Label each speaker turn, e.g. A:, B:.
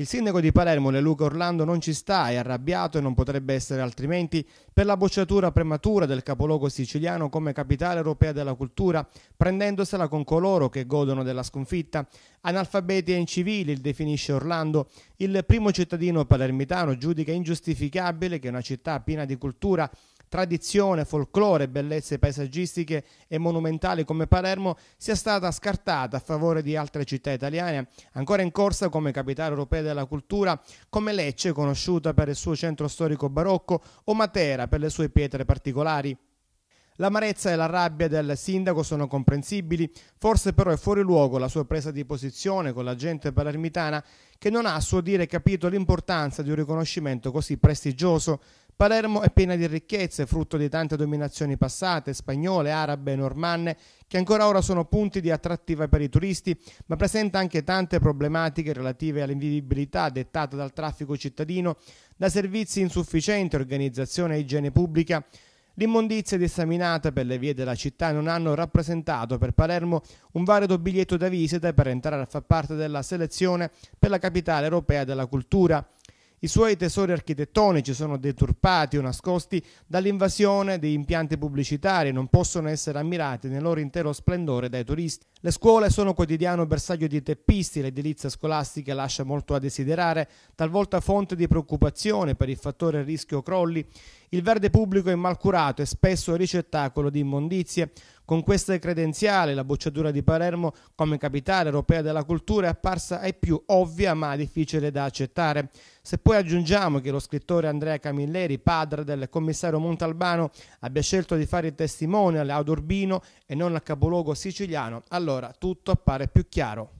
A: Il sindaco di Palermo, Le Luca Orlando, non ci sta, è arrabbiato e non potrebbe essere altrimenti per la bocciatura prematura del capoluogo siciliano come capitale europea della cultura, prendendosela con coloro che godono della sconfitta. Analfabeti e incivili, il definisce Orlando. Il primo cittadino palermitano giudica ingiustificabile che una città piena di cultura tradizione, folklore, bellezze paesaggistiche e monumentali come Palermo sia stata scartata a favore di altre città italiane, ancora in corsa come capitale europea della cultura, come Lecce conosciuta per il suo centro storico barocco o Matera per le sue pietre particolari. L'amarezza e la rabbia del sindaco sono comprensibili, forse però è fuori luogo la sua presa di posizione con la gente palermitana che non ha a suo dire capito l'importanza di un riconoscimento così prestigioso Palermo è piena di ricchezze, frutto di tante dominazioni passate, spagnole, arabe, normanne, che ancora ora sono punti di attrattiva per i turisti, ma presenta anche tante problematiche relative all'invivibilità dettata dal traffico cittadino, da servizi insufficienti, organizzazione e igiene pubblica. L'immondizia disseminata per le vie della città non hanno rappresentato per Palermo un valido biglietto da visita per entrare a far parte della selezione per la capitale europea della cultura. I suoi tesori architettonici sono deturpati o nascosti dall'invasione di impianti pubblicitari e non possono essere ammirati nel loro intero splendore dai turisti. Le scuole sono quotidiano bersaglio di teppisti, l'edilizia scolastica lascia molto a desiderare, talvolta fonte di preoccupazione per il fattore rischio crolli, il verde pubblico è mal curato e spesso ricettacolo di immondizie. Con queste credenziali la bocciatura di Palermo come capitale europea della cultura è apparsa ai più ovvia ma difficile da accettare. Se poi aggiungiamo che lo scrittore Andrea Camilleri, padre del commissario Montalbano, abbia scelto di fare il testimone ad Urbino e non al capoluogo siciliano, allora allora tutto appare più chiaro.